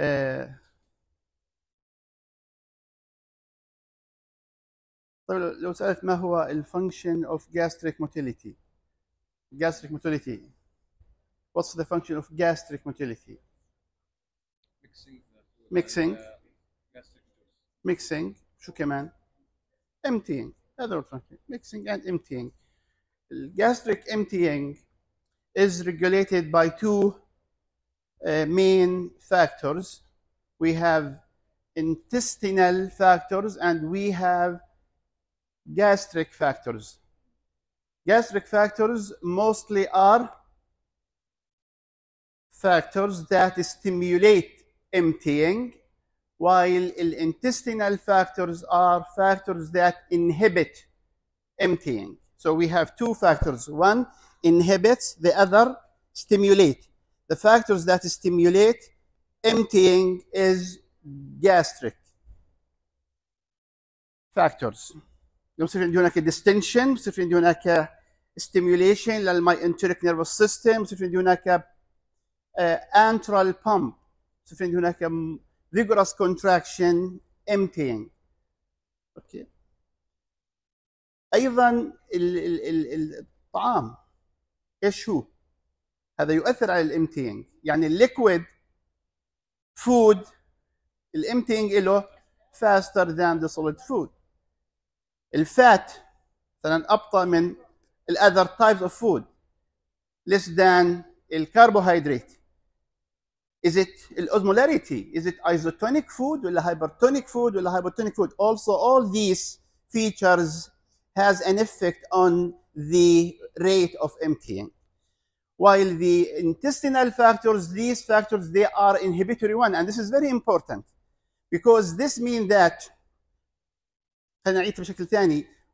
Eh, طيب لو سألت ما هو function of gastric motility gastric motility what's the function of gastric motility mixing mixing uh, mixing شو كمان emptying هذا هو mixing and emptying gastric emptying is regulated by two uh, main factors. We have intestinal factors and we have gastric factors. Gastric factors mostly are factors that stimulate emptying, while intestinal factors are factors that inhibit emptying. So we have two factors. One inhibits, the other stimulates the factors that stimulate emptying is gastric factors بصير عندي هناك distension بصير عندي هناك stimulation للماي enteric nervous system بصير عندي هناك antral pump بصير عندي هناك vigorous contraction emptying اوكي ايضا الطعام ايش هو؟ هذا يؤثر على الامتينج يعني الليكويد فود الامتينج له faster than the solid food الفات مثلا ابطا من الاذر تايبس اوف فود less than الكربوهيدرات Is it الosmolarity? Is it isotonic food ولا hypertonic food ولا hypertonic food? Also, all these features has an effect on the rate of emptying. While the intestinal factors, these factors, they are inhibitory one. And this is very important because this means that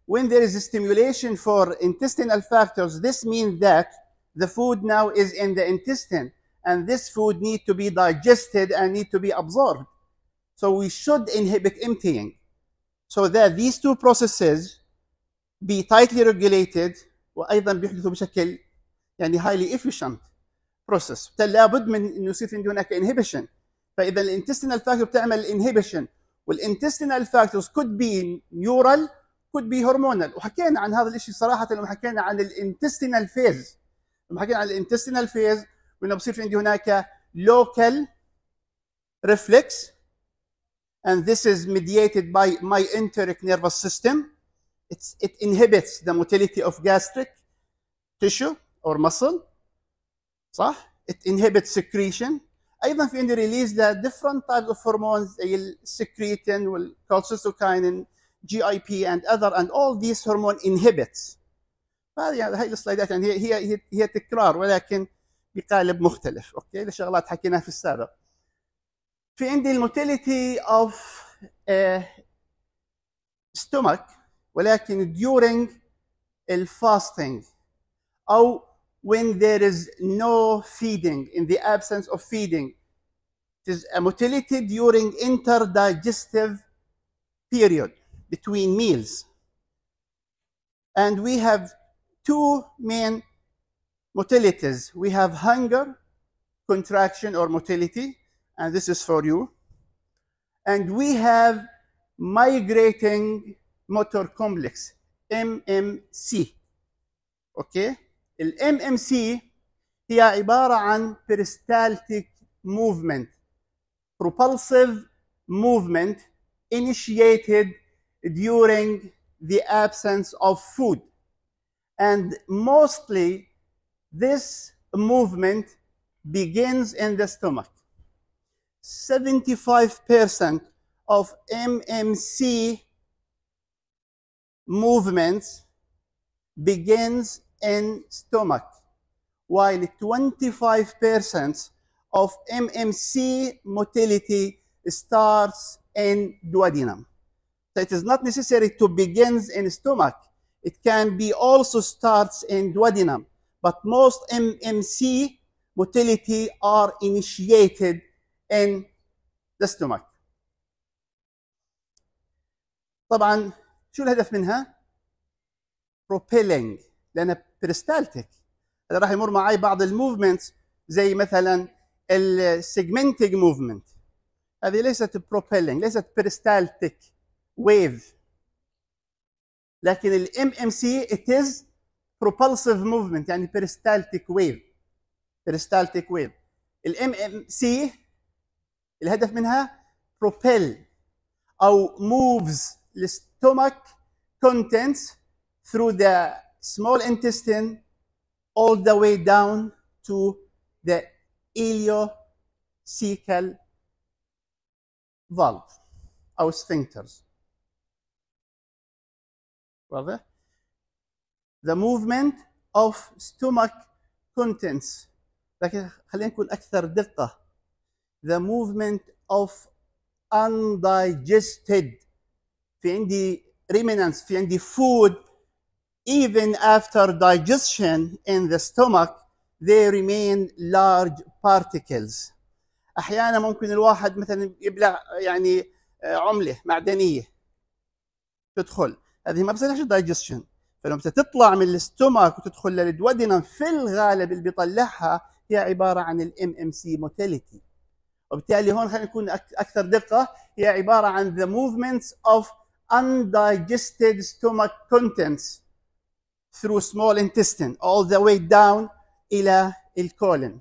when there is stimulation for intestinal factors this means that the food now is in the intestine and this food need to be digested and need to be absorbed so we should inhibit emptying so that these two processes be tightly regulated وايضا بيحدثوا بشكل يعني highly efficient process لابد من انه يصير في عندي هناك inhibition فاذا الانتستينال فاكتور بتعمل inhibition والانتستينال فاكتورز كود بي نيورال كود بي هرمونال وحكينا عن هذا الشيء صراحه لما حكينا عن الانتستينال فيز لما حكينا عن الانتستينال فيز وانه بصير في عندي هناك local reflex and this is mediated by my enteric nervous system. It's, it inhibits the motility of gastric tissue اور muscle صح it inhibits secretion ايضا في عندي ريليز لديفرنت تايبس اوف هرمونز زي السكريتين والكولسيستوكاينين جي اي بي اند اذر اند اول ذيس هرمون انهبتس فهذه يعني هي السلايدات يعني هي هي هي تكرار ولكن بقالب مختلف اوكي لشغلات حكيناها في السابق في عندي الموتيليتي اوف ستومك ولكن during الفاستنج او when there is no feeding, in the absence of feeding. It is a motility during interdigestive period between meals. And we have two main motilities. We have hunger, contraction or motility, and this is for you. And we have migrating motor complex, MMC. Okay? الام ام سي هي عباره عن peristaltic movement propulsive movement initiated during the absence of food and mostly this movement begins in the stomach 75% of mmc movements begins in stomach, while 25% of MMC motility starts in duodenum. So it is not necessary to begins in stomach. It can be also starts in duodenum, but most MMC motility are initiated in the stomach. طبعا شو الهدف منها؟ propelling لأن بريستالتيك هذا راح يمر معي بعض الموفمنتس زي مثلا السيجمنتيك موفمنت هذه ليست بروبيلينج ليست بريستالتيك ويف لكن الام ام سي it is propulsive movement يعني peristaltic ويف peristaltic ويف الام ام سي الهدف منها بروبيل او موفز الاستومك كونتنتس through the small intestine all the way down to the ileocecal valve or sphincters. Brother? The movement of stomach contents لكن خلينا نكون أكثر دقة the movement of undigested في عندي remnants في عندي food Even after digestion in the stomach, they remain large particles. احيانا ممكن الواحد مثلا يبلع يعني آه، عمله معدنيه تدخل هذه ما بصيرش دايجستشن فلما تطلع من الاستومك وتدخل للدودنم في الغالب اللي بيطلعها هي عباره عن الام ام سي وبالتالي هون خلينا نكون اكثر دقه هي عباره عن the movements of undigested stomach contents through small intestine all the way down الى الكولن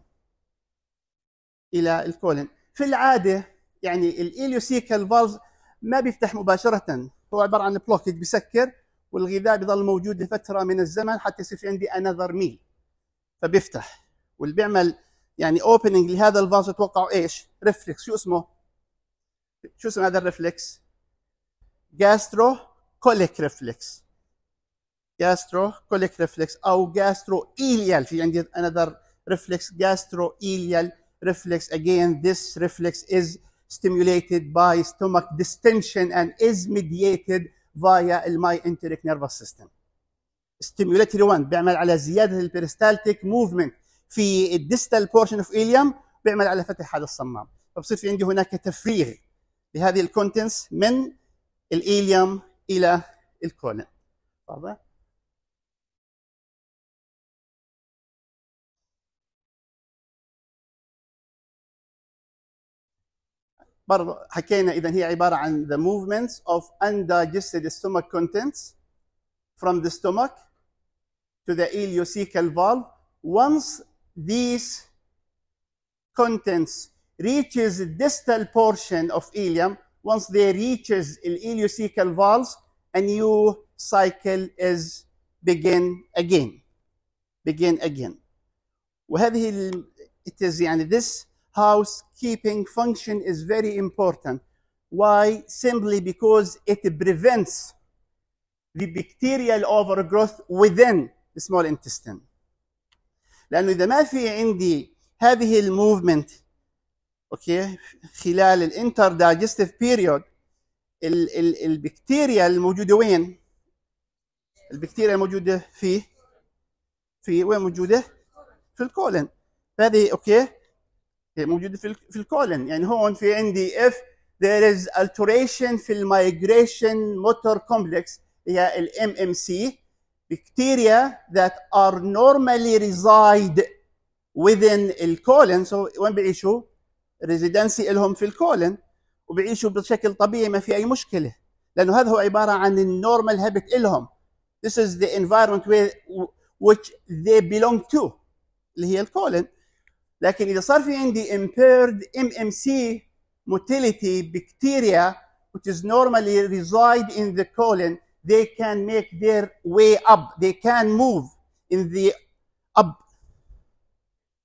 الى الكولن في العاده يعني الإليوسيكال فالز ما بيفتح مباشره هو عباره عن بلوكج بسكر والغذاء بضل موجود لفتره من الزمن حتى يصير في عندي انذر ميل فبيفتح واللي بيعمل يعني اوبننج لهذا الفالز اتوقعوا ايش؟ ريفلكس شو اسمه؟ شو اسم هذا الريفلكس؟ جاسترو كوليك ريفلكس جاسترو كوليك ريفلكس او جاسترو ايليال في عندي another reflex جاسترو ايليال reflex again this reflex is stimulated by stomach distension and is mediated via enteric nervous system stimulatory 1 بيعمل على زياده البيرستالتيك موفمنت في الديستال بورشن اوف ايليام بيعمل على فتح هذا الصمام فبصير في عندي هناك تفريغ لهذه الكونتنس من الايليوم الى الكولن واضح برضو حكينا اذا هي عباره عن the movements of undigested stomach contents from the stomach to the ileocecal valve once these contents reaches distal portion of ileum once they reaches ileocecal valves a new cycle is begin again begin again وهذه it is يعني this housekeeping function is very important. Why? Simply because it prevents the bacterial overgrowth within the small intestine. لأنه إذا ما في عندي هذه الموفمنت أوكي خلال الانتر دايجستيف بيريود ال ال البكتيريا الموجودة وين؟ البكتيريا الموجودة في في وين موجودة؟ في الكولن هذه أوكي إيه، موجوده في في الكولن يعني هون في عندي اف there is alteration في المايجريشن موتور كومبلكس هي الام ام سي bacteria that are normally reside within الكولن so وين بيعيشوا؟ residency لهم في الكولن وبيعيشوا بشكل طبيعي ما في اي مشكله لانه هذا هو عباره عن النورمال هابت لهم this is the environment where which they belong to اللي هي الكولن لكن اذا صار في عندي impaired MMC motility bacteria which is normally reside in the colon they can make their way up they can move in the up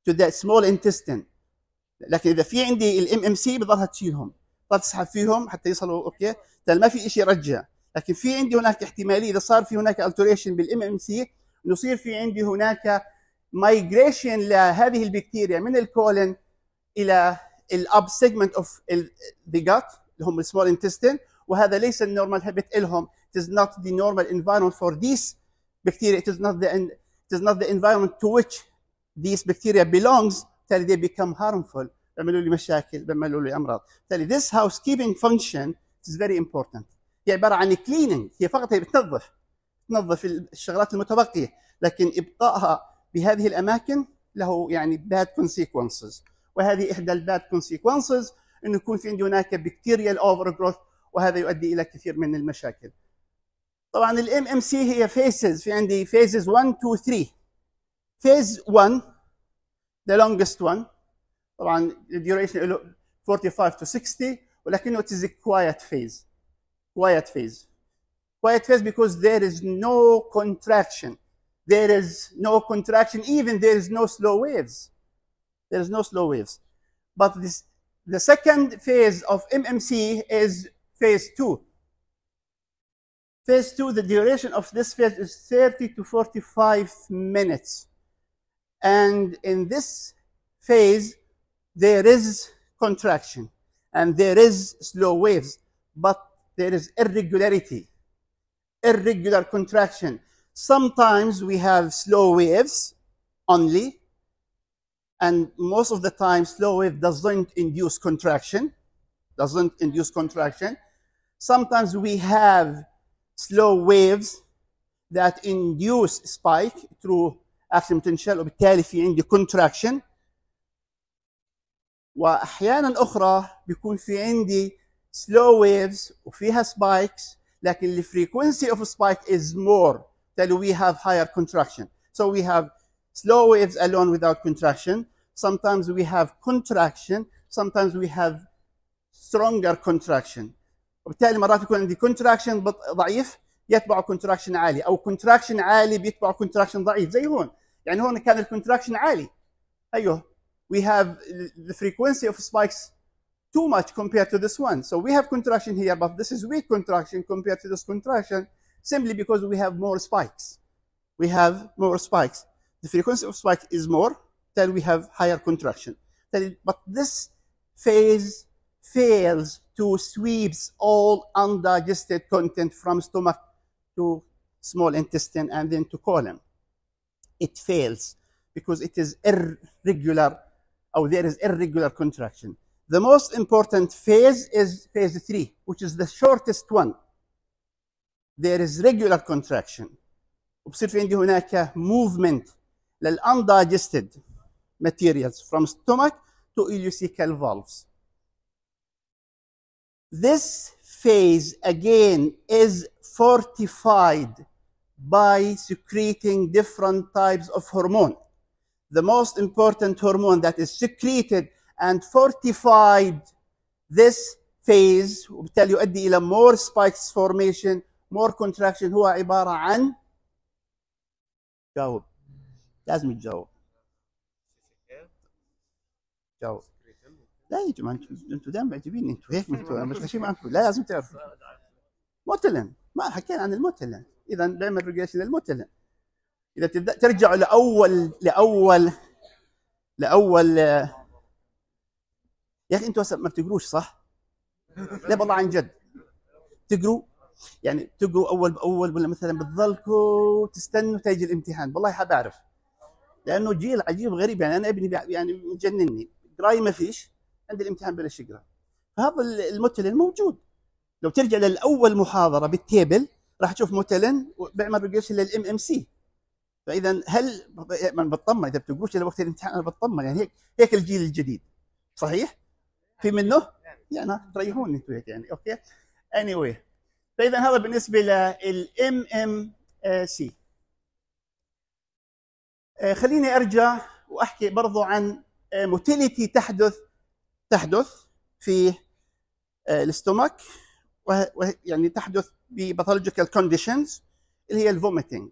to the small intestine لكن اذا في عندي الام ام سي بضلها تشيلهم بضلها تسحب فيهم حتى يصلوا اوكي ما في شيء يرجع لكن في عندي هناك احتماليه اذا صار في هناك التريشن بالام ام سي انه يصير في عندي هناك مايجريشن لهذه البكتيريا من الكولن الى الاب سيجمنت اوف ذا جات اللي هم السمول انتستين وهذا ليس النورمال هابت لهم it is not the normal environment for these bacteria it is not the it is not the environment to which these bacteria belongs بالتالي they become harmful بيعملوا لي مشاكل بيعملوا لي امراض بالتالي this housekeeping function is very important هي عباره عن cleaning هي فقط هي بتنظف تنظف الشغلات المتبقيه لكن ابقائها بهذه الاماكن له يعني باد كونسيكونسز وهذه احدى الباد كونسيكونسز انه يكون في عندي هناك بكتيريال اوفر جروث وهذا يؤدي الى كثير من المشاكل. طبعا الام ام سي هي فيسز في عندي فيزز 1 2 3 فيز 1 ذا لونجست 1 طبعا الديوريشن له 45 to 60 ولكنه it is a quiet phase quiet phase quiet phase because there is no contraction there is no contraction, even there is no slow waves. There is no slow waves. But this, the second phase of MMC is phase two. Phase two, the duration of this phase is 30 to 45 minutes. And in this phase, there is contraction and there is slow waves, but there is irregularity, irregular contraction Sometimes we have slow waves only, and most of the time slow wave doesn't induce contraction, doesn't induce contraction. Sometimes we have slow waves that induce spike through action potential, وبالتالي في عندي contraction. واحيانا اخرى بيكون في عندي slow waves وفيها spikes لكن of اوف spike is more that we have higher contraction. So we have slow waves alone without contraction. Sometimes we have contraction. Sometimes we have stronger contraction. وبالتالي مرات يكون عندي contraction ضعيف يتبعه contraction عالي او contraction عالي بيتبعه contraction ضعيف زي هون يعني هون كان الكونتراكشن عالي ايوه we have the frequency of spikes too much compared to this one so we have contraction here but this is weak contraction compared to this contraction simply because we have more spikes. We have more spikes. The frequency of spike is more, then we have higher contraction. But this phase fails to sweeps all undigested content from stomach to small intestine and then to colon. It fails because it is irregular or oh, there is irregular contraction. The most important phase is phase three, which is the shortest one there is regular contraction وبصير عندي هناك movement لل undigested materials from stomach to ileocecal valves. This phase again is fortified by secreting different types of hormone. The most important hormone that is secreted and fortified this phase will tell you more spikes formation مور كونتراكشن هو عباره عن جاوب لازم تجاوب جاوب لا يا جماعه انتم دائما معجبين انتم هيك متغشين معكم لا لازم تعرفوا موتلن ما حكينا عن الموتلن اذا نعمل ريجريشن للموتلن اذا تبدا ترجعوا لاول لاول لاول يا اخي انتم هسه ما بتقروش صح؟ لا والله عن جد تقروا يعني تقروا اول باول ولا مثلا بتظلكوا تستنوا تيجي الامتحان والله حاب اعرف لانه جيل عجيب غريب يعني انا ابني يعني مجنني قرايه ما فيش عند الامتحان بلش يقرا فهذا المتلن موجود لو ترجع للاول محاضره بالتيبل راح تشوف متلن بيعمل ريجريشن للام ام سي فاذا هل من يعني بتطمن اذا بتقروش الى وقت الامتحان انا بتطمن يعني هيك هيك الجيل الجديد صحيح؟ في منه؟ يعني تريحوني انتم هيك يعني اوكي؟ اني anyway. فاذا هذا بالنسبه للام ام آه، سي خليني ارجع واحكي برضو عن موتيليتي تحدث تحدث في آه، الاستومك يعني تحدث بباثولوجيكال كونديشنز اللي هي الفوميتنج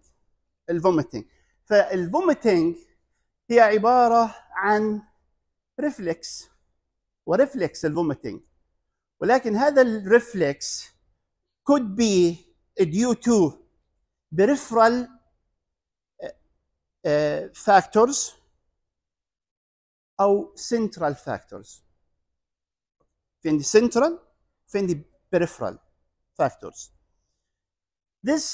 الفوميتنج فالفوميتنج هي عباره عن ريفلكس وريفلكس الفوميتنج ولكن هذا الريفلكس could be due to peripheral uh, uh, factors or central factors From the central في the peripheral factors this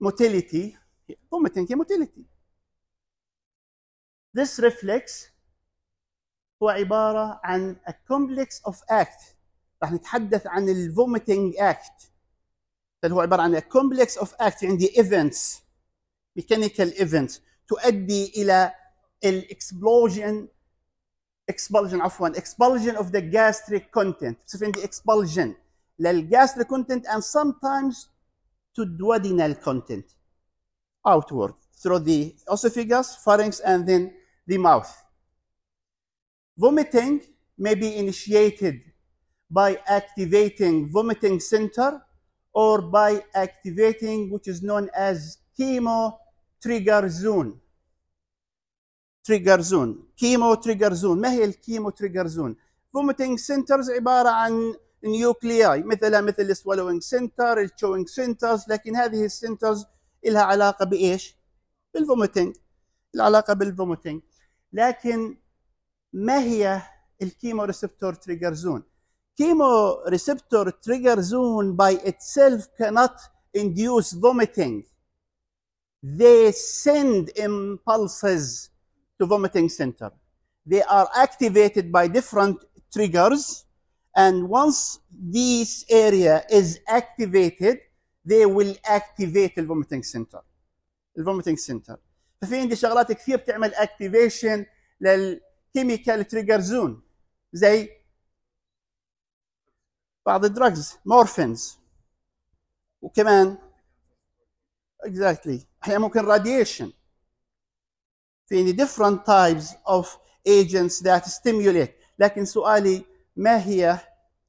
motility vomiting motility this reflex هو عبارة عن a complex of act راح نتحدث عن الفوميتنج اكت اللي هو عباره عن كومبلكس اوف اكت عندي ايفنتس ميكانيكال ايفنتس تؤدي الى الاكسبلوجن اكسبلجن عفوا اكسبلجن اوف ذا جاستريك كونتنت بصير عندي اكسبلجن للجاستريك كونتنت and sometimes to duodenal content outward through the esophagus, pharynx, and then the mouth. Vomiting may be initiated by activating vomiting center or by activating which is known as chemo trigger zone trigger zone chemo trigger zone ما هي الكيمو trigger zone vomiting centers عبارة عن nuclei مثلا مثل swallowing center chewing centers لكن هذه السنترز لها علاقة بإيش بالفوميتنج العلاقة بالفوميتنج لكن ما هي الكيمو ريسبتور تريجر زون chemoreceptor trigger zone by itself cannot induce vomiting. They send impulses to vomiting center. They are activated by different triggers. And once this area is activated, they will activate the vomiting center. vomiting center. ففي عندي شغلات كثير بتعمل activation للكيميكال تريجر زون زي بعض الدراجز مورفينز وكمان اكزاكتلي احيانا ممكن راديشن اني ديفرنت تايبز اوف ايجنتس ذات stimulate لكن سؤالي ما هي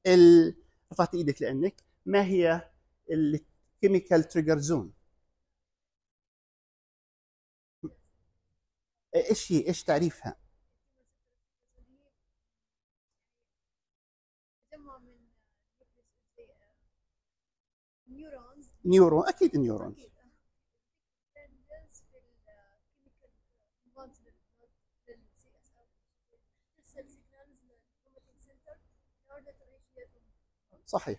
ال رفعت ايدك لانك ما هي الكيميكال تريجر زون ايش هي ايش تعريفها نيورون اكيد نيورون صحيح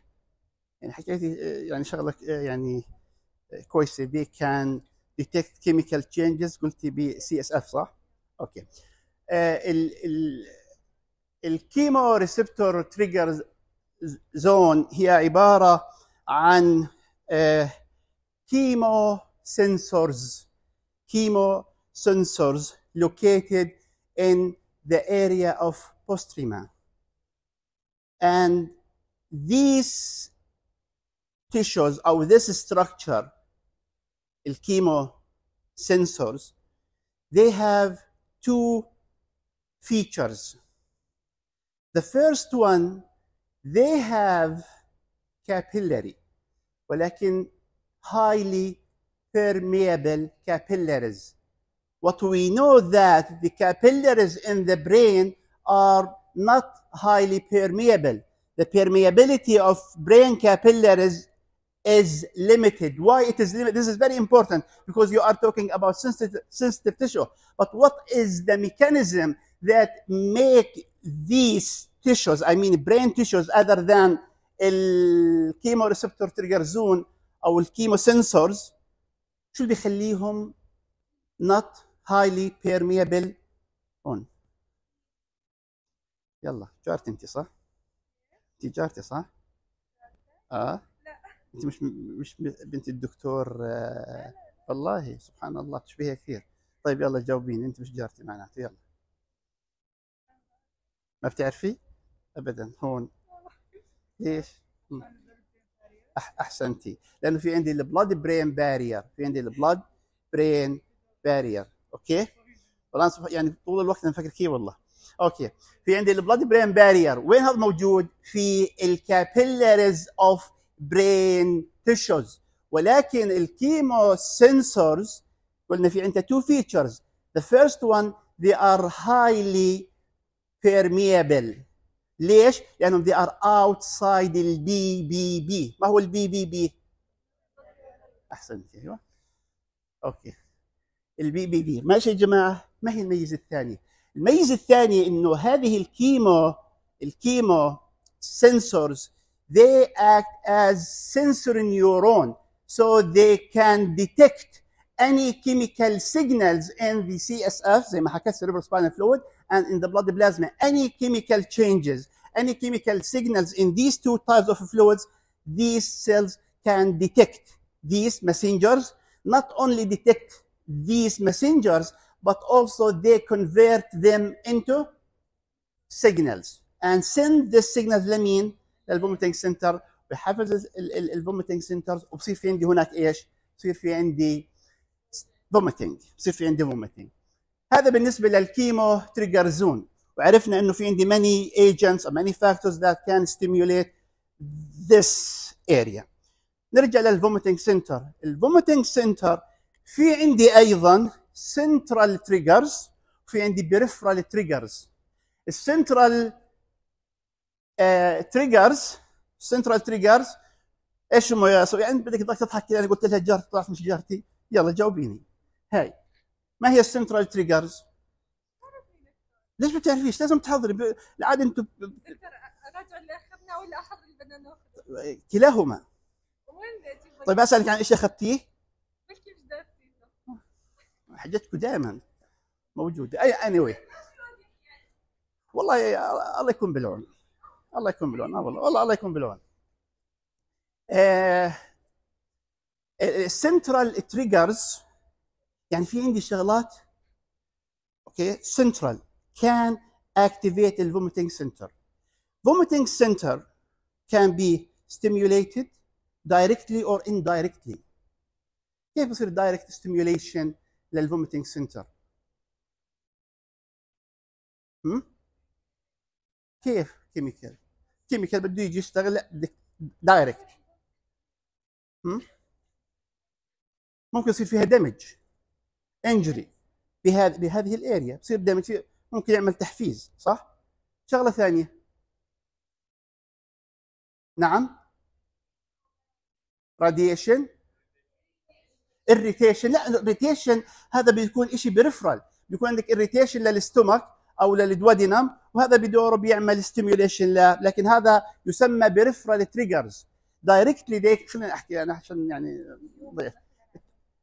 يعني حكيتي يعني شغله يعني كويسه بي كان ديتكت كيميكال تشينجز قلتي بي سي اس اف صح؟ اوكي آه، ال ال الكيمو ريسبتور تريجر زون هي عباره عن uh, chemo sensors located in the area of postrema. And these tissues or this structure, the sensors, they have two features. The first one, they have capillary. ولكن highly permeable capillaries. What we know that the capillaries in the brain are not highly permeable. The permeability of brain capillaries is limited. Why it is limited? This is very important because you are talking about sensitive, sensitive tissue. But what is the mechanism that make these tissues, I mean brain tissues other than الكيمو ريسبتور تريجر زون او الكيمو سنسورز شو اللي بيخليهم نوت هايلي بيرميبل اون يلا جارتي انت صح؟ انت جارتي صح؟ اه لا انت مش مش بنت الدكتور آه والله سبحان الله تشبهها كثير طيب يلا جاوبيني انت مش جارتي معناته يلا ما بتعرفي؟ ابدا هون ليش؟ أح احسنتي لانه في عندي البلاد برين بارير في عندي البلاد برين بارير اوكي والله يعني طول الوقت انا مفكر كيف والله اوكي في عندي البلاد برين بارير وين هذا موجود في الكابيلاريز اوف برين تيشوز ولكن الكيمو سنسورز قلنا في عندها تو فيتشرز the first one they are highly permeable ليش؟ لانهم they are outside البي بي بي ما هو البي بي بي؟ احسنت ايوه اوكي البي بي بي ماشي يا جماعه ما هي الميزه الثانيه؟ الميزه الثانيه انه هذه الكيمو الكيمو سنسورز they act as sensory neuron so they can detect any chemical signals in the CSF زي ما حكيت cerebrospinal fluid and in the blood plasma, any chemical changes, any chemical signals in these two types of fluids, these cells can detect these messengers, not only detect these messengers, but also they convert them into signals and send this signal to the vomiting center. We have وبصير vomiting عندي هناك ايش؟ بصير في عندي فوميتنج بصير في هذا بالنسبه للكيمو تريجر زون وعرفنا انه في عندي many agents or many factors that can stimulate this area نرجع للفوميتنج سنتر الفوميتنج سنتر في عندي ايضا سنترال تريجرز في عندي بيريفرال تريجرز السنترال تريجرز سنترال تريجرز ايش هم يا يعني بدك تضحك انا قلت لها جارتي طلعت مش جارتي يلا جاوبيني هاي ما هي السنترال تريجرز؟ ليش ما بتعرفيش؟ لازم تحضري ب... العاده انتم ب... راجع لاخرنا ولا احضر بدنا ناخذه؟ كلاهما وين طيب اسالك عن ايش اخذتيه؟ حجتك حاجتكم دائما موجوده اي anyway. والله الله يكون بالعون الله يكون بالعون آه، والله والله الله يكون بالعون آه... السنترال تريجرز يعني في عندي شغلات اوكي سنترال كان اكتيفيت الفوميتنج سنتر فوميتنج سنتر كان بي ستيمولييتد دايركتلي اور اندايركتلي كيف يصير دايركت ستيمولييشن للفوميتنج سنتر هم كيف كيميكال كيميكال بده يجي يشتغل دايركت هم ممكن يصير فيها دامج انجري بهذا بهذه الاريا بصير دامج ممكن يعمل تحفيز صح؟ شغله ثانيه نعم راديشن اريتيشن لا الريتيشن هذا بيكون شيء بريفرال بيكون عندك اريتيشن للاستومك او للدوادينم وهذا بدوره بيعمل ستيميوليشن لكن هذا يسمى بريفرال تريجرز دايركتلي خلينا احكي انا عشان يعني ضيع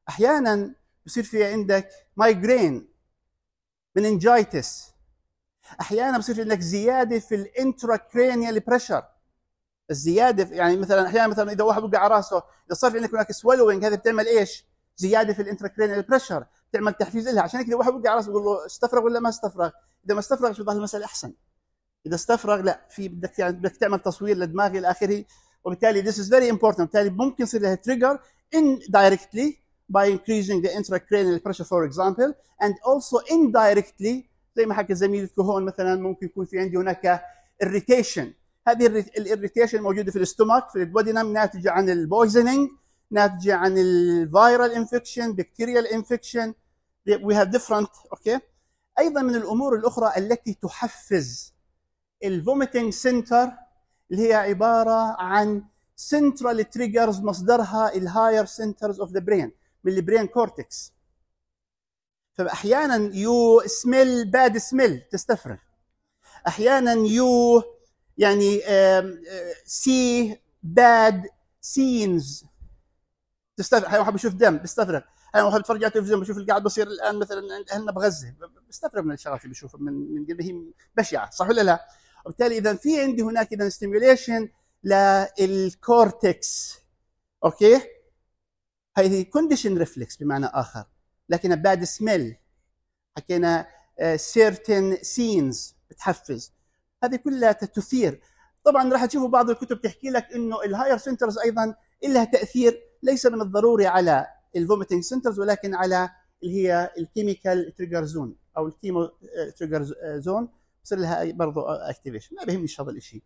احيانا بصير في عندك مايجرين منينجايتس احيانا بصير في عندك زياده في الانتراكرينيال بريشر الزياده يعني مثلا احيانا مثلا اذا واحد وقع على راسه اذا صار في عندك هناك سوالوينج هذا بتعمل ايش؟ زياده في الانتراكرينيال بريشر بتعمل تحفيز لها عشان كذا واحد وقع على راسه بقول له استفرغ ولا ما استفرغ؟ اذا ما استفرغ شو ظهر المساله احسن اذا استفرغ لا في بدك يعني بدك تعمل تصوير للدماغ الى اخره وبالتالي this is very important بالتالي ممكن يصير لها تريجر ان دايركتلي by increasing the intracranial pressure for example and also indirectly زي ما حكى زميلتكم هون مثلا ممكن يكون في عندي هناك irritation هذه الاريتيشن موجوده في الاستومك في البودينم ناتجه عن البويزنينج ناتجه عن الفيرال انفكشن بكتيريال انفكشن وي هاف ديفرنت اوكي ايضا من الامور الاخرى التي تحفز الفوميتنج سنتر اللي هي عباره عن سنترال تريجرز مصدرها الهاير سنترز اوف ذا برين من البرين كورتكس فاحيانا يو سميل باد سميل تستفرغ احيانا يو يعني سي باد سينز تستفرغ احيانا واحد بشوف دم بيستفرغ احيانا واحد بتفرج على التلفزيون بشوف اللي قاعد بصير الان مثلا عند اهلنا بغزه بستفرغ من الشغلات اللي بشوفها من من هي بشعه صح ولا لا؟ وبالتالي اذا في عندي هناك اذا ستيميوليشن للكورتكس اوكي هذه كونديشن ريفلكس بمعنى اخر لكن باد سميل حكينا سيرتن آه، سينز بتحفز هذه كلها تثير طبعا راح تشوفوا بعض الكتب تحكي لك انه الهاير سنترز ايضا لها تاثير ليس من الضروري على الفوميتنج سنترز ولكن على اللي هي الكيميكال تريجر زون او الكيمو تريجر زون بصير لها برضه آه، اكتيفيشن ما بهمنيش هذا الشيء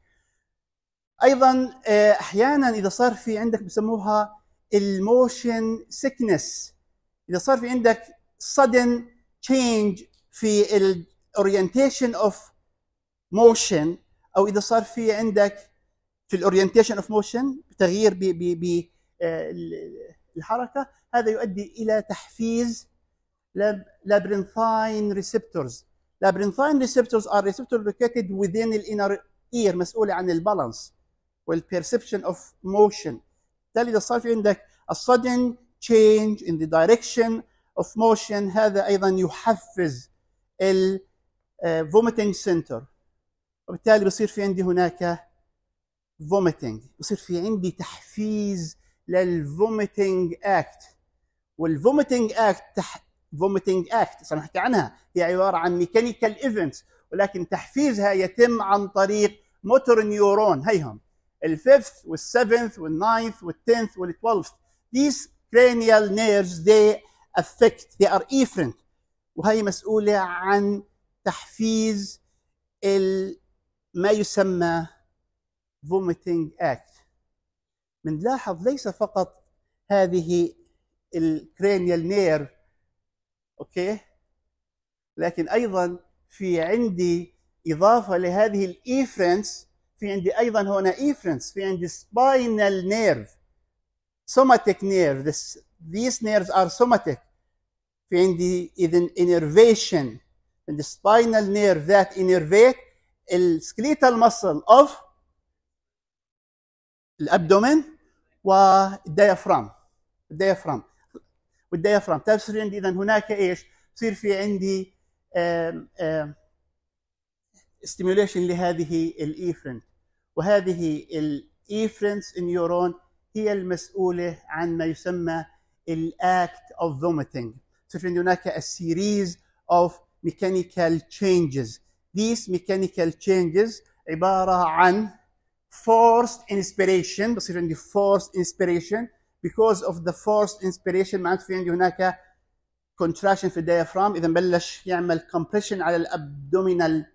ايضا آه، احيانا اذا صار في عندك بسموها الموشن سيكنس اذا صار في عندك sudden change في الاورينتيشن اوف موشن او اذا صار في عندك في الاورينتيشن اوف موشن تغيير ب ب ب آه، الحركه هذا يؤدي الى تحفيز لابرينثاين ريسبتورز لابرينثاين ريسبتورز ار ريسبتور located within الانر اير مسؤوله عن البالانس والبيرسبشن of motion بالتالي اذا صار في عندك a sudden change in the direction of motion هذا ايضا يحفز ال آه، vomiting center وبالتالي بصير في عندي هناك vomiting بصير في عندي تحفيز لل vomiting act وال vomiting act تح... vomiting act صرنا نحكي عنها هي عباره عن ميكانيكال ايفنتس ولكن تحفيزها يتم عن طريق موتور نيورون هيهم الفيفث والسيفنث والناينث والتنث والتوالفث these cranial nerves they affect they are efferent وهي مسؤولة عن تحفيز ال ما يسمى vomiting act بنلاحظ ليس فقط هذه الكرينيال نير اوكي لكن ايضا في عندي اضافه لهذه الايفرنس في عندي ايضا هنا افرنس e في عندي سباينال نيرف سوماتيك نيرف ذيس نيرفز ار سوماتيك في عندي اذا انرفيشن عندي سباينال نيرف ذات انرفيت السكليتال مسل اوف الابدومين والديافرام الديافرام والديافرام تصير عندي اذا هناك ايش؟ تصير في عندي استيميوليشن لهذه الايفرنت e وهذه الايفرنس نيورون هي المسؤولة عن ما يسمى الاكت اوف vomiting تشوف ان هناك a series of mechanical changes these mechanical changes عبارة عن forced inspiration بصير عندي forced inspiration because of the forced inspiration معناته في عندي هناك contraction في الديافرام اذا بلش يعمل compression على الابدومينال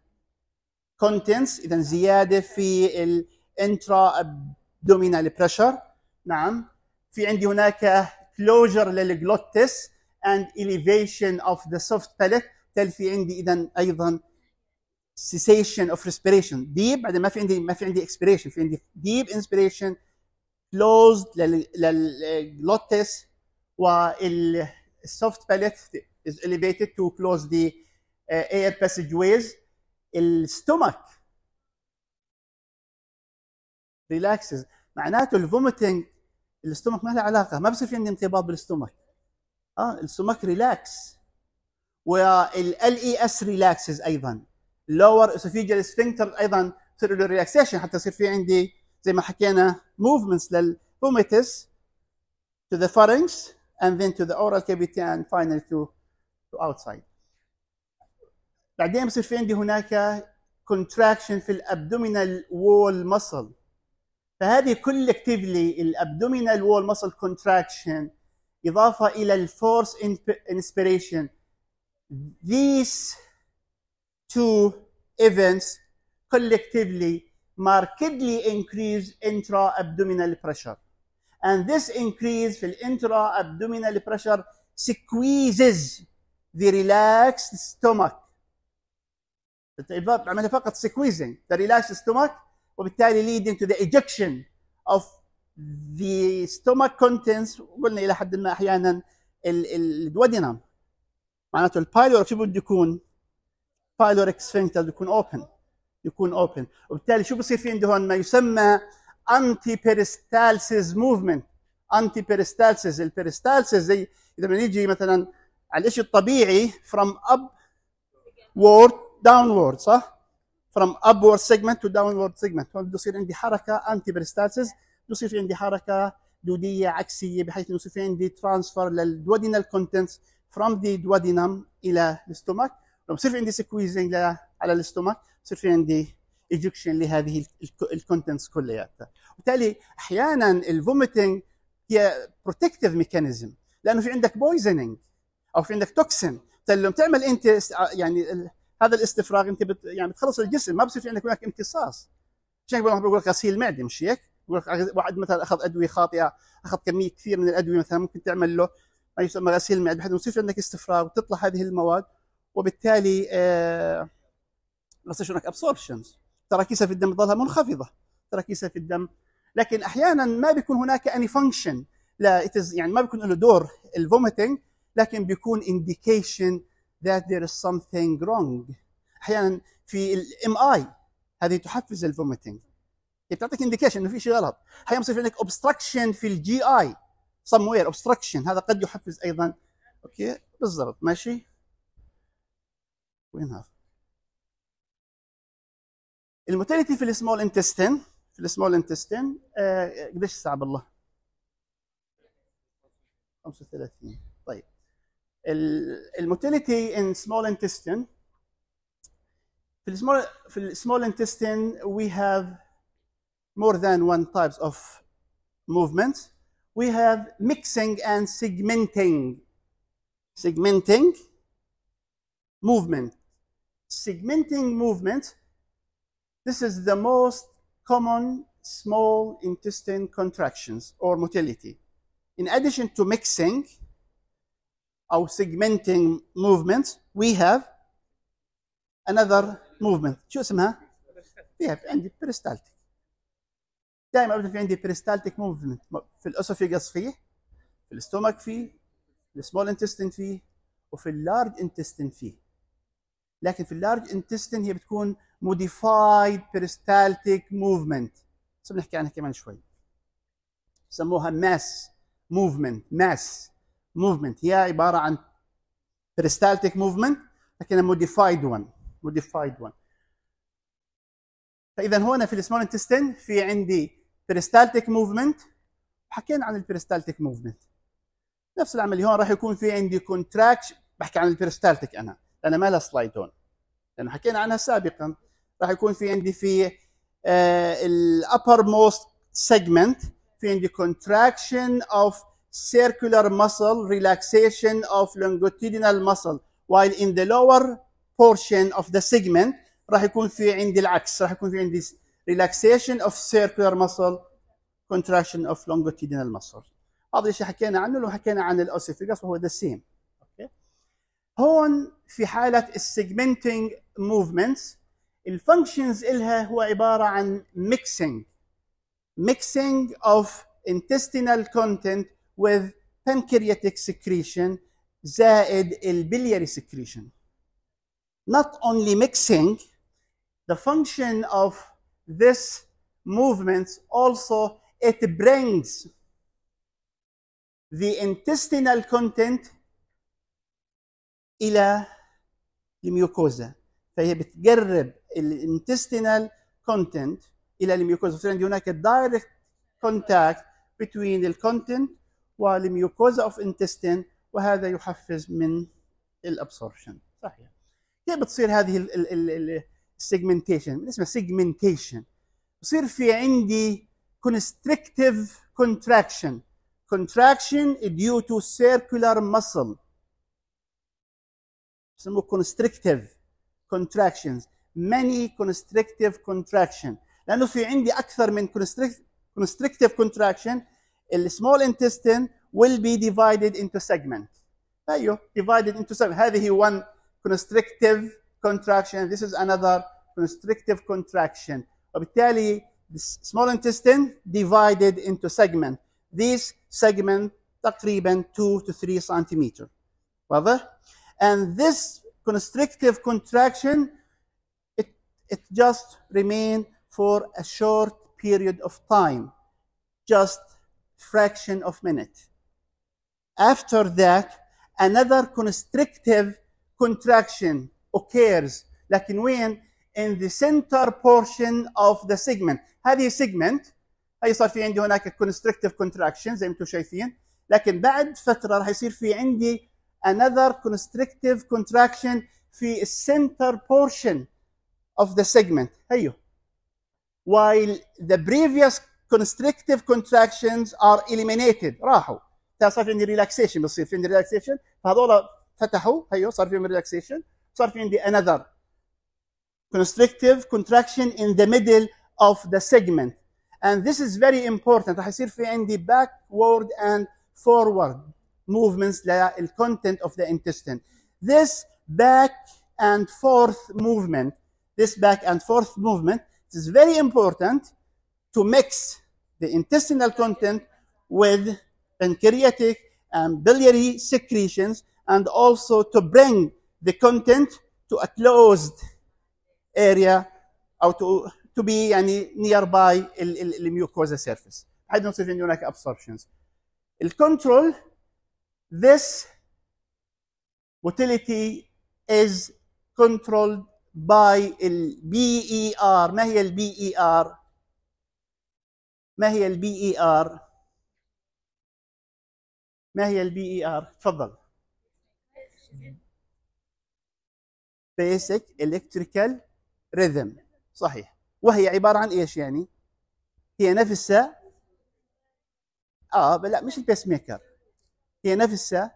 كونتنس اذا زياده في الانترا ابدومينال بريشر نعم في عندي هناك كلوجر للجلوتس and elevation of the soft palate بالتالي في عندي اذا ايضا cessation of respiration deep بعد ما في عندي ما في عندي expiration في عندي deep inspiration closed للglottis والsoft palate is elevated to close the air passageways الستومك ريلاكسز معناته الفوميتنج الستومك ما له علاقه ما بصير في عندي انقباض بالستومك اه الستومك ريلاكس والال اي اس ريلاكسز ايضا لور اسوفيجال سفنكتر ايضا تصير له ريلاكسيشن حتى يصير في عندي زي ما حكينا موفمنتس للفوميتس to the pharynx and then to the oral cavity and finally to to outside بعدين بصير في عندي هناك contraction في الابدومينال وول muscle فهذه كولكتيفلي الابدومينال وول muscle contraction اضافه الى الفورس inspiration these two events collectively markedly increase intra-abdominal pressure. And this increase في intra-abdominal pressure squeezes the relaxed stomach الباب عملها فقط سكويزنج ذا ريلاكس ستومك وبالتالي ليدنج تو ذا ايجكشن اوف ذا ستومك كونتنتس قلنا الى حد ما احيانا الدودينم معناته البايلور شو بده يكون؟ بايلوريك سفنكتر يكون اوبن يكون اوبن وبالتالي شو بصير في عنده هون ما يسمى انتي بيريستالسيس موفمنت انتي بيريستالسيس البيريستالسيس زي اذا بنيجي مثلا على الشيء الطبيعي فروم اب وورد downward صح؟ from upward segment to downward segment هون بده يصير عندي حركه انتي بريستاسيس بده يصير في عندي حركه دوديه عكسيه بحيث انه يصير في عندي ترانسفر للدوادينال كونتنتس from the duodenum الى الاستومك لما بصير في عندي سكويزنج على الاستومك بصير في عندي ايجكشن لهذه الكونتنتس كلياتها وبالتالي احيانا الفوميتنج هي بروتكتيف ميكانيزم لانه في عندك بويزننج او في عندك توكسين لما تعمل انت يعني هذا الاستفراغ انت بت يعني بتخلص الجسم ما بصير في عندك هناك امتصاص عشان هيك بقول لك غسيل معده مش هيك؟ بقول لك واحد مثلا اخذ ادويه خاطئه اخذ كميه كثير من الادويه مثلا ممكن تعمل له ما يسمى غسيل المعده بحيث يصير في عندك استفراغ وتطلع هذه المواد وبالتالي آه، بصير ما هناك ابسوربشنز تراكيزها في الدم بتضلها منخفضه تراكيزها في الدم لكن احيانا ما بيكون هناك اني فانكشن لا يعني ما بيكون له دور الفوميتنج لكن بيكون انديكيشن that there is something wrong احيانا في الام اي هذه تحفز الفوميتنج هي إيه، بتعطيك انديكيشن انه في شيء غلط احيانا يصير في عندك اوبستراكشن في الجي اي somewhere اوبستراكشن هذا قد يحفز ايضا اوكي بالضبط ماشي وينها؟ المتاليتي في السمول انتستين في السمول انتستين آه، قديش آه صعب الله 35 الموتيليتي in small intestine في السمول في intestine we have more than one types of movements we have mixing and segmenting segmenting movement segmenting movement this is the most common small intestine contractions or motility in addition to mixing or segmenting movements, we have another movement. شو اسمها؟ فيها عندي peristaltic. دائما ابدا في عندي peristaltic movement في الاسوفيجاس فيه في الاستومك فيه في السمول انتستين فيه وفي اللارج انتستين فيه. لكن في اللارج انتستين هي بتكون modified peristaltic movement. بس بنحكي عنها كمان شوي. سموها mass movement mass موفمنت هي عباره عن بريستالتيك موفمنت لكن موديفايد وان موديفايد وان فاذا هنا في السمول انتستين في عندي بريستالتيك موفمنت حكينا عن البريستالتيك موفمنت نفس العمليه هون راح يكون في عندي كونتراكش بحكي عن البريستالتيك انا لان ما لها سلايد هون لانه حكينا عنها سابقا راح يكون في عندي في الابر موست سيجمنت في عندي كونتراكشن اوف circular muscle relaxation of longitudinal muscle while in the lower portion of the segment راح يكون في عندي العكس راح يكون في عندي relaxation of circular muscle contraction of longitudinal muscle هذا الشيء حكينا عنه لو حكينا عن الاوسيفيجاس وهو ذا سيم اوكي هون في حاله السيجمنتنج موفمنتس الفانكشنز الها هو عباره عن ميكسينج ميكسينج اوف intestinal content with pancreatic secretion زائد biliary secretion. Not only mixing, the function of this movement also it brings the intestinal content إلى الميوكوزا فهي بتقرب الانتستينال كونتنت إلى الميوكوزا فصير عندي هناك direct contact between the content ولميوكوزا اوف انتستين وهذا يحفز من الابسوربشن صحيح كيف بتصير هذه السيجمنتيشن اسمها سيجمنتيشن بصير في عندي constrictive contraction contraction due to circular muscle بسموه constrictive contractions many constrictive contraction لانه في عندي اكثر من constrictive contraction small intestine will be divided into There you divided into segment هذه one constrictive contraction this is another constrictive contraction وبالتالي the small intestine divided into segment these segment تقريبا 2 to 3 centimeter واضح and this constrictive contraction it it just remain for a short period of time just fraction of minute. After that, another constrictive contraction occurs, Like in when in the center portion of the segment. هذه segment هي صار في عندي هناك constrictive contraction زي ما انتم شايفين، لكن بعد فترة راح يصير في عندي another constrictive contraction في center portion of the segment. هيو. While the previous constrictive contractions are eliminated راحوا صار في عندي ريلاكسيشن بصير في عندي relaxation. فهذول فتحوا هيو صار فيهم ريلاكسيشن صار في عندي another constrictive contraction in the middle of the segment and this is very important راح يصير في عندي backward and forward movements للcontent of the intestine this back and forth movement this back and forth movement is very important to mix the intestinal content with pancreatic and biliary secretions and also to bring the content to a closed area او to, to be يعني nearby الميوكوزا surface don't نصير عندي like absorptions The control this motility is controlled by the BER. ار ما هي البي ما هي البي اي ار e ما هي البي اي ار e تفضل بيسك الكتريكال ريذم صحيح وهي عباره عن ايش يعني هي نفسها اه لا مش البيس ميكر هي نفسها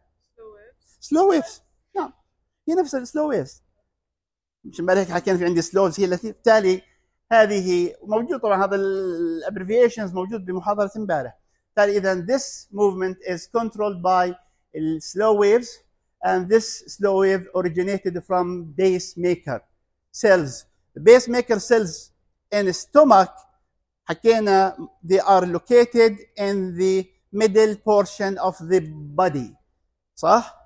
سلو ويفز نعم هي نفسها السلو ويفز مش امبارح حكينا في عندي سلوز هي التي بالتالي هذه موجود طبعا هذا الابريفيشنز موجود بمحاضره امبارح قال اذا this movement is controlled by slow waves and this slow wave originated from pacemaker cells the pacemaker cells in stomach حكينا they are located in the middle portion of the body صح؟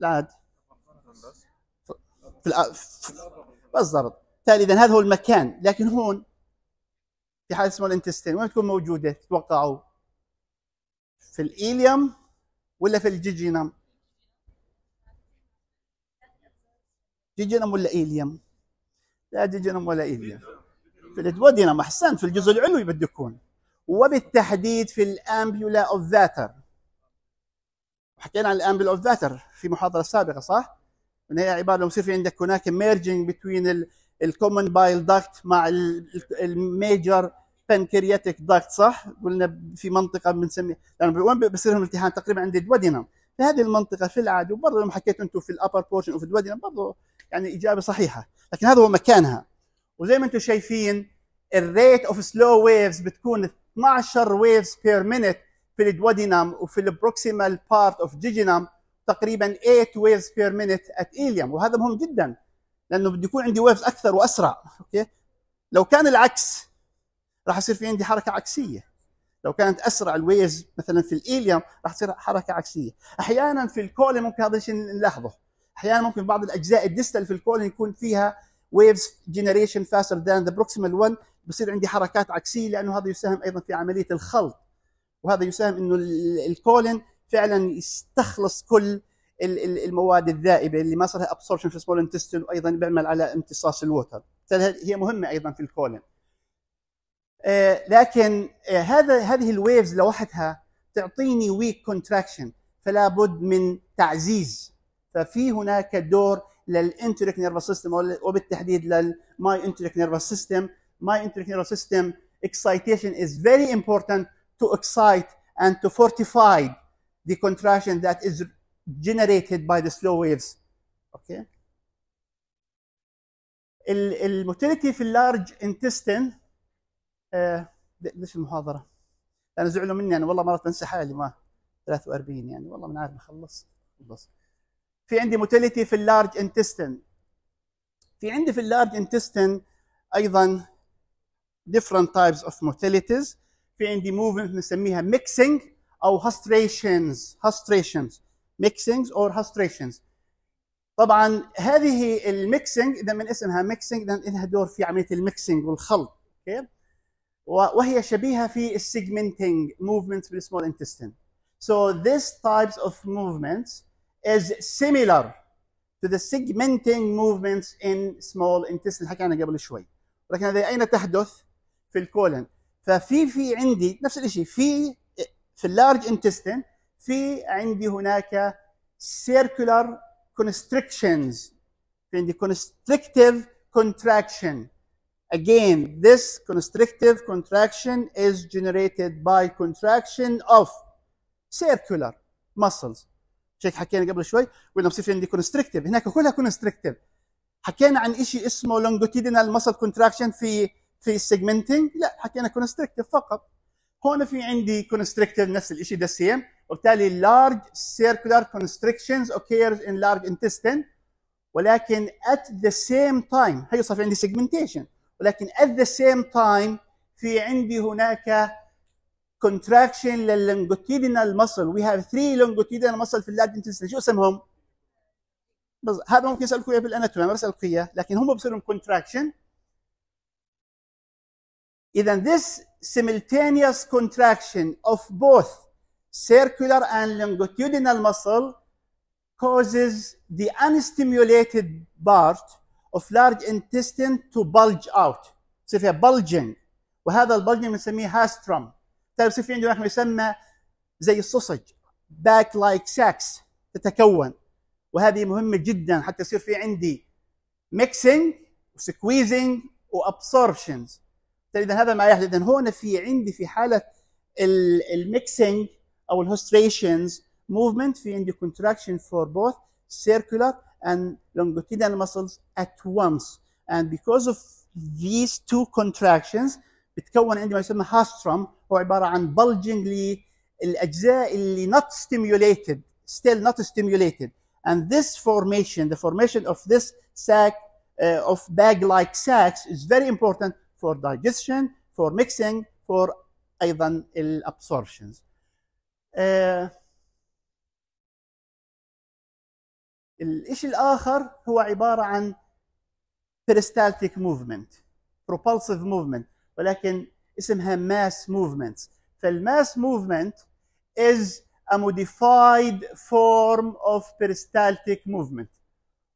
لا في بالضبط اذا هذا هو المكان لكن هون في حاله اسمها الانتستين وين تكون موجوده تتوقعوا في الإيليوم ولا في الجيجينم جيجينم ولا إيليوم لا جيجينم ولا إيليوم في الاتودينم أحسن في الجزء العلوي بده يكون وبالتحديد في الأمبيولا أوف ذاتر حكينا عن الأمبيولا أوف ذاتر في محاضرة سابقة صح؟ إن هي عبارة لو يصير في عندك هناك ميرجنج بين الكومن بايل داكت مع الميجر بانكرياتيك داكت صح؟ قلنا في منطقه بنسميها لانه يعني وين بصير لهم التحام تقريبا عند في هذه المنطقه في العاده وبرضه لما حكيت انتم في الابر بورشن وفي الدودينم برضه يعني اجابه صحيحه لكن هذا هو مكانها وزي ما انتم شايفين الريت اوف سلو ويفز بتكون 12 ويفز بير مينت في الدودينام وفي البروكسيمال بارت اوف ديجينام تقريبا 8 ويفز بير مينت ات ايليوم وهذا مهم جدا لانه بده يكون عندي ويفز اكثر واسرع اوكي لو كان العكس راح يصير في عندي حركه عكسيه لو كانت اسرع الويفز مثلا في الايليوم راح تصير حركه عكسيه احيانا في الكولن ممكن هذا الشيء نلاحظه احيانا ممكن بعض الاجزاء الديستال في الكولن يكون فيها ويفز جنريشن فاستر ذان ذا بروكسيمال 1 بصير عندي حركات عكسيه لانه هذا يساهم ايضا في عمليه الخلط وهذا يساهم انه الكولن فعلا يستخلص كل المواد الذائبه اللي ما صار لها ابسوربشن في سمول انتستين وايضا بيعمل على امتصاص الوتر هي مهمه ايضا في الكولن آه، لكن آه، هذا هذه الويفز لوحدها تعطيني ويك كونتراكشن فلا بد من تعزيز ففي هناك دور للانتريك نيرفس سيستم وبالتحديد للماي انتريك نيرفس سيستم ماي انتريك نيرفس سيستم excitation is very important to excite and to fortify the contraction that is generated by the slow waves. Okay. المورتاليتي في اللارج انتستين آه، ليش المحاضره؟ انا زعلوا مني انا والله مرات بنسى حالي ما 43 يعني والله من عارف اخلص خلص في عندي موتيليتي في اللارج انتستين في عندي في اللارج انتستين ايضا different types of motilities في عندي movement نسميها mixing او هاستريشنز هاستريشنز ميكسينجز اور هاستريشنز طبعا هذه الميكسينج اذا من اسمها ميكسينج اذا لها دور في عمليه الميكسينج والخلط اوكي وهي شبيهه في السيجمنتنج موفمنتس بالسمول انتستين So this types of movements is similar to the segmenting movements in small intestine حكينا قبل شوي ولكن هذه اين تحدث في الكولن ففي في عندي نفس الشيء في في اللارج intestine في عندي هناك circular constrictions في عندي constrictive contraction again this constrictive contraction is generated by contraction of circular muscles شيك حكينا قبل شوي قلنا بصير في عندي constrictive هناك كلها constrictive حكينا عن شيء اسمه longitudinal muscle contraction في في segmenting لا حكينا constrictive فقط هون في عندي constrictive نفس الشيء ده سيم وبالتالي large circular constrictions occurs in large intestine ولكن at the same time هي صار في عندي segmentation ولكن at the same time في عندي هناك contraction لللونجوتيدينال muscle we have three longitudinal muscle في اللارج intestine شو اسمهم؟ بز... هذا ممكن اسالكم اياه بالاناتومي ما بسالكم اياه لكن هم بصير لهم contraction اذا this simultaneous contraction of both circular and longitudinal muscle causes the unstimulated part of large intestine to bulge out يصير فيها bulging وهذا البلجنج بنسميه هاسترم. طيب يصير في عندنا ما يسمى زي الصوصج باك لايك ساكس تتكون وهذه مهمه جدا حتى يصير في عندي ميكسنج وسكويزنج وابسوربشنز اذا هذا ما يحدث هنا في عندي في حاله الميكسنج أو الهوستريشنز movement في contraction for both circular and longitudinal muscles at once and because of these two contractions بتكون عندي ما يسمى هاستروم هو عبارة عن bulging للأجزاء اللي not stimulated still not stimulated and this formation the formation of this sac uh, of bag-like sacs is very important for digestion for mixing for أيضا absorptions. آه الشيء الاخر هو عباره عن peristaltic movement propulsive movement ولكن اسمها ماس موفمنت فالماس movement is a modified form of peristaltic movement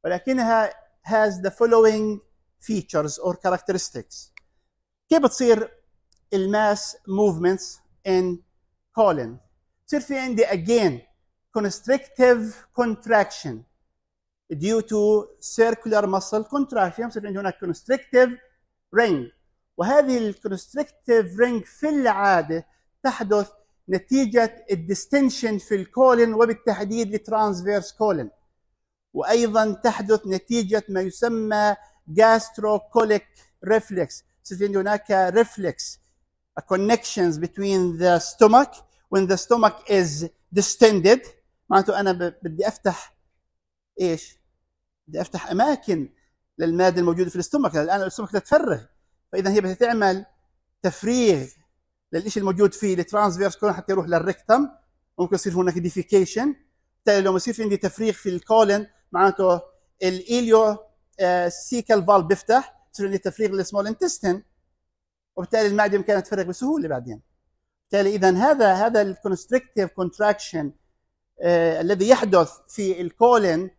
ولكنها has the following features or characteristics كيف بتصير الماس movements in colon بصير في عندي again constrictive contraction due to circular muscle contraction بصير عندي هناك constrictive ring وهذه constrictive رينج في العاده تحدث نتيجه الديستنشن في الكولن وبالتحديد الترانسفيرس كولن وايضا تحدث نتيجه ما يسمى gastrocolic ريفلكس صرت عندي هناك ريفلكس connections between the stomach when the stomach is distended معناته انا بدي افتح ايش؟ بدي افتح اماكن للماده الموجوده في الاستومك الان الاستومك تتفرغ فاذا هي بدها تعمل تفريغ للشيء الموجود فيه الترانسفيرس كولون حتى يروح للريكتم ممكن يصير هناك ديفيكيشن بالتالي لو يصير في عندي تفريغ في الكولن معناته الاليو آه، سيكال فالف بيفتح يصير عندي تفريغ للسمول انتستن وبالتالي المعده ممكن تفرغ بسهوله بعدين بالتالي اذا هذا هذا الكونستركتيف كونتراكشن آه، الذي يحدث في الكولن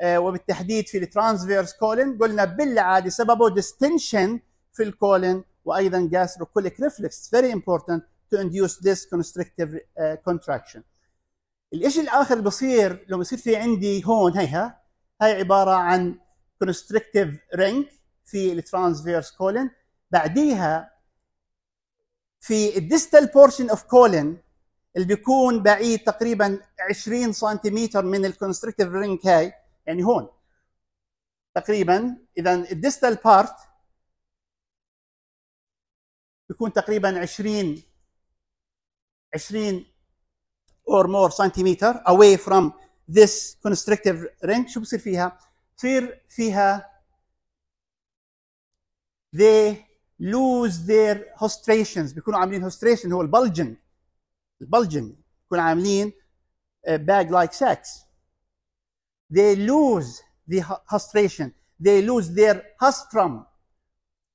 آه، وبالتحديد في الترانسفيرس كولن قلنا بالعاده سببه ديستنشن في الكولن وايضا جاستروكوليك ريفلكس فيري امبورتنت تو انديوس ذيس كونستركتيف كونتراكشن الشيء الاخر اللي بصير لو بصير في عندي هون هيها هي عباره عن كونستركتيف رينج في الترانسفيرس كولن بعديها في الديستال بورشن اوف كولن اللي بيكون بعيد تقريبا 20 سنتيمتر من الكونستركتيف رينج هاي يعني هون تقريبا اذا الديستال بارت بيكون تقريبا 20 20 اور مور سنتيمتر away from this constrictive ring شو بصير فيها؟ بصير فيها they lose their hostrations بيكونوا عاملين hostration هو البلجنج البلجنج بيكونوا عاملين uh, bag like sacks they lose the hostration they lose their hostrum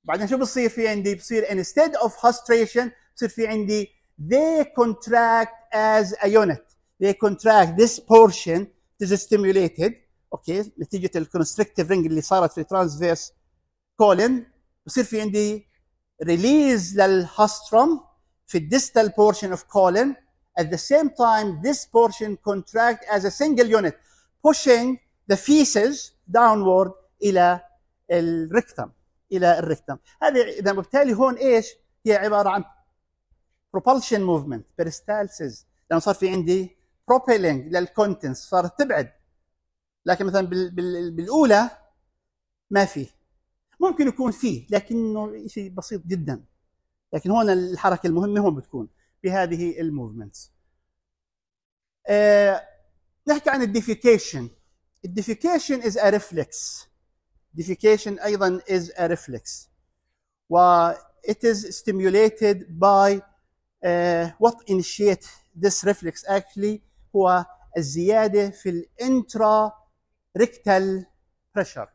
بعدين شو بصير في عندي بصير instead of hostration بصير في عندي they contract as a unit they contract this portion is stimulated اوكي نتيجه الكونستركتيف رينج اللي صارت في الترانسفيرس كولن بصير في عندي release للهسترم في الديستال portion of colon at the same time this portion contract as a single unit pushing the feces downward الى الريكتم الى الريكتم هذه اذا بالتالي هون ايش هي عباره عن propulsion movement peristalsis لانه صار في عندي propelling للكونتنس صارت تبعد لكن مثلا بالاولى ما في ممكن يكون فيه لكنه شيء بسيط جدا لكن هون الحركه المهمه هون بتكون بهذه الموفمنتس آه نحكي عن الديفيكيشن الديفيكيشن از ا ريفلكس ديفيكيشن ايضا از ا ريفلكس و it is stimulated by uh, what initiate this reflex actually هو الزياده في الانترا ريكتال pressure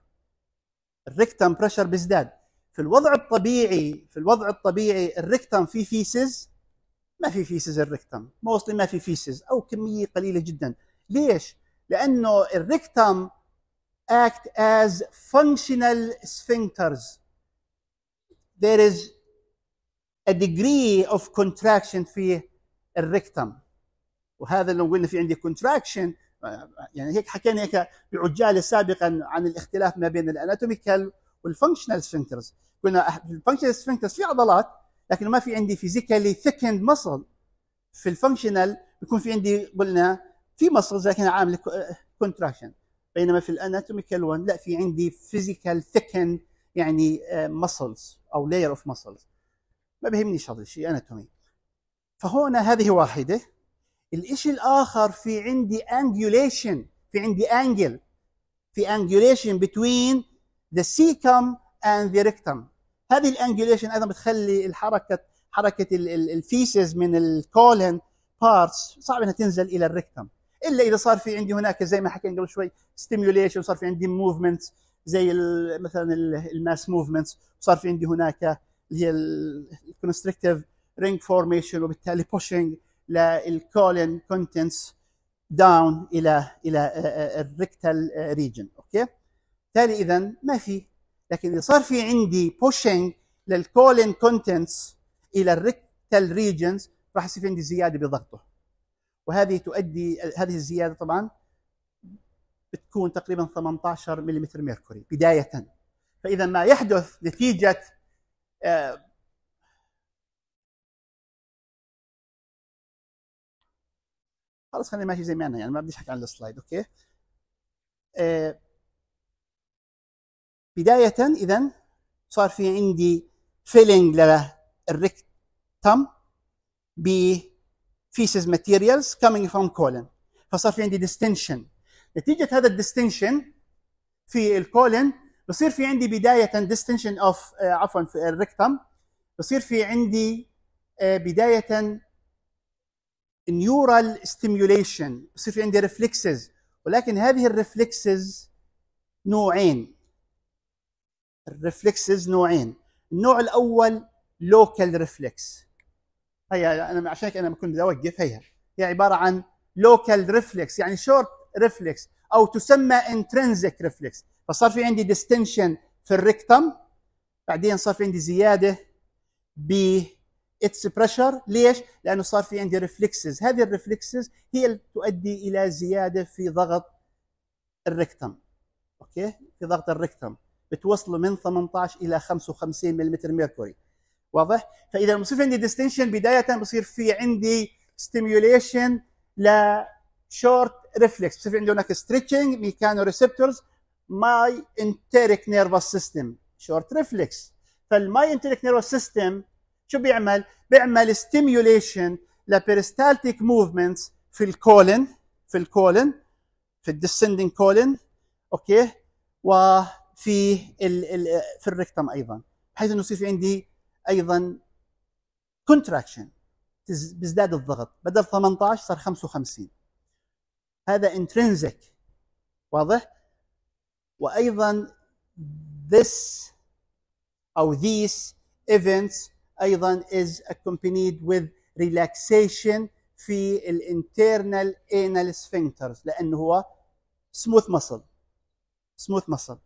الريكتم بريشر بيزداد في الوضع الطبيعي في الوضع الطبيعي الريكتم في فيسز ما في فيسز الريكتم موصلي ما في فيسز او كميه قليله جدا ليش لانه الريكتم act as functional sphincters there is a degree of contraction في الريكتم وهذا لو قلنا في عندي contraction يعني هيك حكينا هيك بعجاله سابقا عن الاختلاف ما بين الاناتوميكال والفانكشنال سفنكترز كنا في الفانكشنال سفنكترز في عضلات لكن ما في عندي فيزيكالي ثيكند مسل في الفانكشنال بيكون في عندي قلنا في مسلز لكن عامل كونتراكشن بينما في الاناتوميكال 1 لا في عندي فيزيكال ثيكند يعني مسلز آه، او لاير اوف مسلز ما بيهمنيش هذا الشيء اناتومي فهون هذه واحده الإشي الآخر في عندي angulation في عندي angle في angulation between the cecum and the rectum هذه الانجوليشن ايضا بتخلي الحركه حركه الفيسز من الكولن بارتس صعب انها تنزل الى الريكتم الا اذا صار في عندي هناك زي ما حكينا قبل شوي ستيميوليشن صار في عندي موفمنت زي مثلا الماس موفمنت صار في عندي هناك اللي هي الكونستركتيف رينج فورميشن وبالتالي بوشنج للكولين كونتنتس داون الى الى آه، آه، آه، الريكتال ريجن اوكي تالي اذا ما في لكن اذا صار في عندي بوشنج للكولين كونتنتس الى الريكتال ريجنز راح يصير في عندي زياده بضغطه وهذه تؤدي هذه الزياده طبعا بتكون تقريبا 18 ملم ميركوري بدايه فاذا ما يحدث نتيجه خلص خلينا ماشي زي ما انا يعني ما بدي احكي عن السلايد اوكي آه بدايه اذا صار في عندي فيلينج للريكتم ب فيسز ماتيريالز كامينج فروم كولن فصار في عندي ديستنشن نتيجه هذا الديستنشن في الكولن بصير في عندي بدايه ديستنشن اوف آه، عفوا في الريكتم بصير في عندي آه، بدايه نيورال ستيميوليشن بصير في عندي ريفلكسز ولكن هذه الريفلكسز نوعين الريفلكسز نوعين النوع الاول لوكال ريفلكس هي انا عشان انا بكون بدي اوقف هي هي عباره عن لوكال ريفلكس يعني شورت ريفلكس او تسمى انترنزك ريفلكس فصار في عندي ديستنشن في الريكتم بعدين صار في عندي زياده ب اتس بريشر ليش؟ لانه صار في عندي ريفلكسز، هذه الريفلكسز هي اللي تؤدي الى زياده في ضغط الركتم. اوكي؟ في ضغط الركتم بتوصله من 18 الى 55 ملم ميركوري. واضح؟ فاذا بصير عندي ديستنشن بدايه بصير في عندي ستيميوليشن لشورت ريفلكس، بصير عندي هناك ستريتشنج ميكانو ريسبتورز ماي انتريك نيرفس سيستم شورت ريفلكس. فالماي انتريك نيرفس سيستم شو بيعمل؟ بيعمل ستيميوليشن لبيرستالتيك موفمنتس في الكولن في الكولن في الديسندنج كولن اوكي وفي ال ال في الريكتم ايضا بحيث انه يصير في عندي ايضا كونتراكشن بيزداد الضغط بدل 18 صار 55 هذا intrinsic واضح وايضا this او these events ايضا is accompanied with relaxation في ال internal anal sphincters لانه هو smooth muscle smooth muscle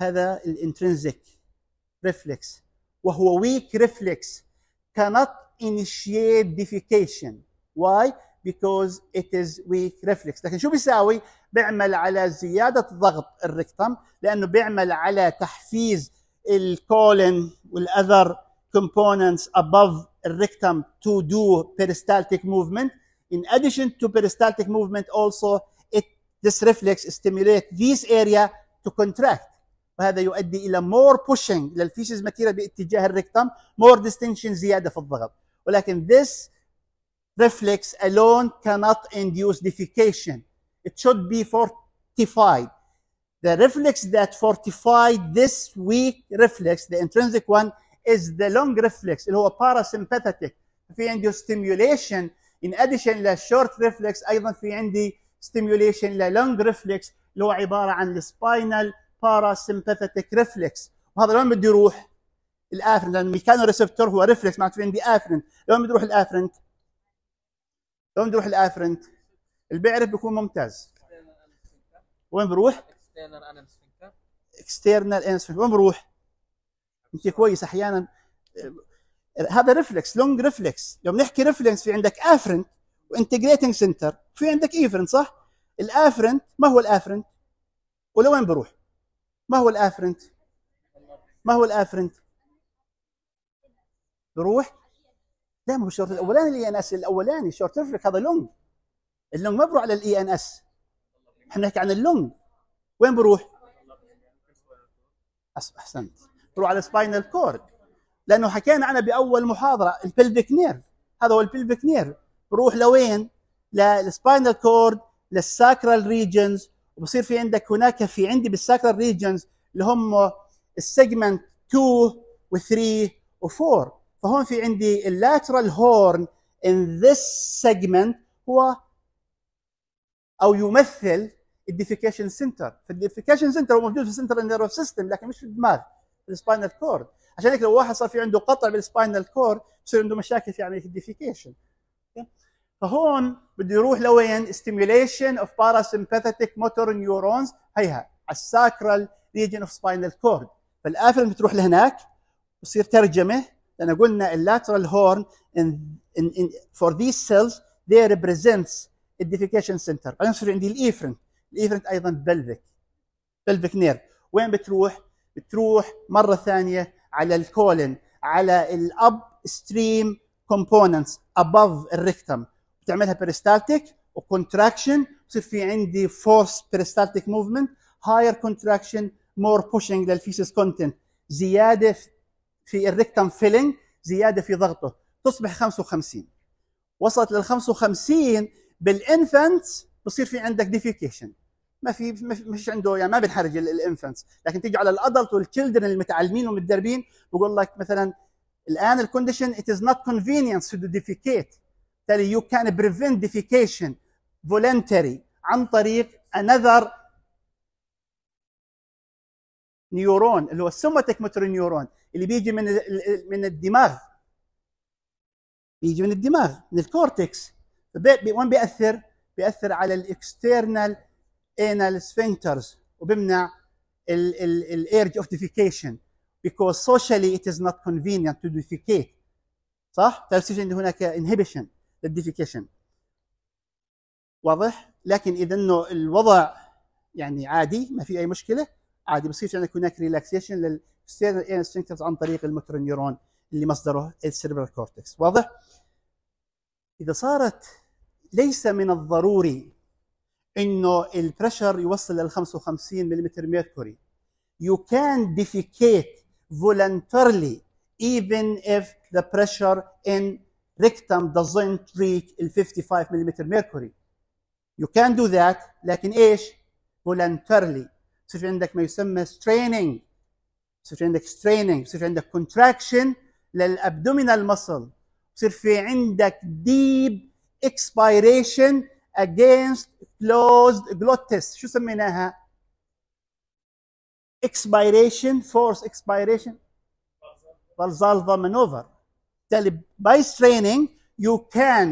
هذا الانترنزيك ريفلكس وهو weak reflex cannot initiate defecation why because it is weak reflex لكن شو بيساوي بيعمل على زياده ضغط الركتم لانه بيعمل على تحفيز الكولن والأذر components above rectum to do peristaltic movement. In addition to peristaltic movement also, it, this reflex stimulates this area to contract. وهذا يؤدي إلى more pushing للفيسز ماتيريال باتجاه الريكتم more distension زيادة في الضغط ولكن this reflex alone cannot induce defecation. It should be fortified. The reflex that fortified this weak reflex, the intrinsic one, is the long reflex اللي هو parasympathetic. في عندي stimulation in addition to short reflex أيضا في عندي stimulation ل long reflex اللي هو عبارة عن spinal parasympathetic reflex. وهذا لون بده يروح؟ الافرنت لان الميكانو ريسبتور هو ريفلكس معناته في عندي افرنت لون بده يروح الافرنت؟ لون بده يروح الافرنت؟ البعرف بيكون ممتاز وين بروح؟ اكسترنال انس سفنكتر اكسترنال وين بروح؟ انت كويس احيانا هذا ريفلكس لونج ريفلكس يوم نحكي ريفلكس في عندك افرنت وانتجريتنج سنتر في عندك ايفرنت صح؟ الافرنت ما هو الافرنت؟ ولوين بروح؟ ما هو الافرنت؟ ما هو الافرنت؟ بروح لا ما هو الشورت الاولاني الاي ان e اس الاولاني شورت ريفلكس هذا لونج اللونج ما بروح على الاي ان e اس احنا نحكي عن اللونج وين بروح؟ احسنت بروح على السباينال كورد لانه حكينا عنها باول محاضره البلفيك نيرف هذا هو البلفيك نيرف بروح لوين؟ للسباينال كورد للساكرال ريجنز وبصير في عندك هناك في عندي بالساكرال ريجنز اللي هم السيجمنت 2 و3 و4 فهون في عندي اللاترال هورن ان ذس سيجمنت هو او يمثل الديفيكيشن سنتر فالديفيكيشن سنتر هو موجود في سنتر النيرف سيستم لكن مش في الدماغ في السباينال كورد عشان هيك لو واحد صار في عنده قطع بالسباينال كورد بصير عنده مشاكل في عمليه الديفيكيشن فهون بده يروح لوين ستيميليشن اوف باراسمباثيتك موتور نيورونز هيها على الساكرال ريجن اوف سباينال كورد فالافلم بتروح لهناك بصير ترجمه لان قلنا اللاترال هورن ان ان in, for these cells they represents الديفيكيشن سنتر بعدين بصير عندي الافرن الايفرنت ايضا بلفك بلفك نيرف وين بتروح؟ بتروح مره ثانيه على الكولن على الاب ستريم كومبوننتس اباف الريكتم بتعملها بيريستالتيك وكونتراكشن بصير في عندي فورس بيريستالتيك موفمنت هاير كونتراكشن مور بوشنج للفيسس كونتنت زياده في الريكتم فيلينج زياده في ضغطه تصبح 55 وصلت لل 55 بالانفنت بصير في عندك ديفيكيشن ما في مش عنده يعني ما بنحرج الانفنتس لكن تيجي على الادلت والتشلدرن المتعلمين والمتدربين بقول لك مثلا الان الكونديشن ات از نوت كونفينينس تو ديفيكيت بالتالي يو كان بريفنت ديفيكيشن فولنتري عن طريق انذر نيورون اللي هو السوماتيك موتور نيورون اللي بيجي من من الدماغ بيجي من الدماغ من الكورتكس وين بياثر؟ بياثر على الاكسترنال anal sphincters وبمنع urge of defecation because socially it is not convenient to defecate صح؟ عندي هناك inhibition defecation واضح؟ لكن اذا انه الوضع يعني عادي ما في اي مشكله عادي بصير عندك هناك relaxation external anal sphincters عن طريق الموتورنيورون اللي مصدره السيربرال كورتكس واضح؟ اذا صارت ليس من الضروري انه البريشر يوصل لل 55 ملم ميركوري you can defecate voluntarily even if the pressure in rectum doesn't reach ال 55 ملم mercury you can do that لكن ايش voluntarily بصير عندك ما يسمى straining بصير عندك straining بصير عندك contraction للابدومينال muscle بصير في عندك deep expiration against closed glottis شو سميناها؟ expiration force expiration Valsalva maneuver. By straining, you can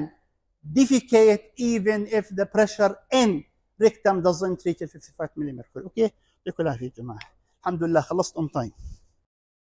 defecate even if the pressure in rectum doesn't reach 55 millimeter. Okay? يكون العافية يا جماعة. الحمد لله خلصت on time.